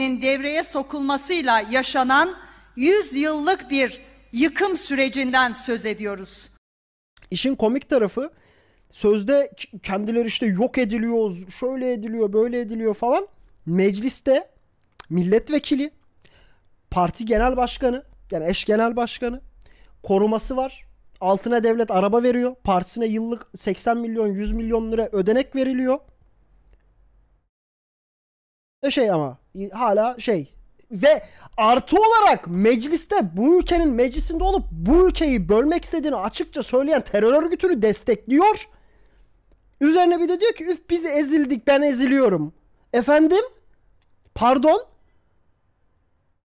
devreye sokulmasıyla yaşanan 100 yıllık bir yıkım sürecinden söz ediyoruz. İşin komik tarafı sözde kendileri işte yok ediliyoruz, şöyle ediliyor, böyle ediliyor falan. Mecliste milletvekili, parti genel başkanı yani eş genel başkanı koruması var. Altına devlet araba veriyor. Partisine yıllık 80 milyon 100 milyon lira ödenek veriliyor. E şey ama hala şey ve artı olarak mecliste bu ülkenin meclisinde olup bu ülkeyi bölmek istediğini açıkça söyleyen terör örgütünü destekliyor. Üzerine bir de diyor ki üf biz ezildik ben eziliyorum. Efendim? Pardon?